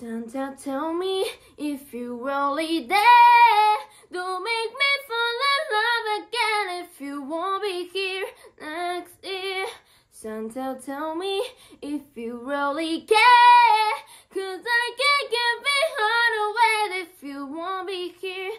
Santa, tell me if you really there. not make me fall in love again if you won't be here next year. Santa, tell me if you really care. Cause I can't get behind a wait if you won't be here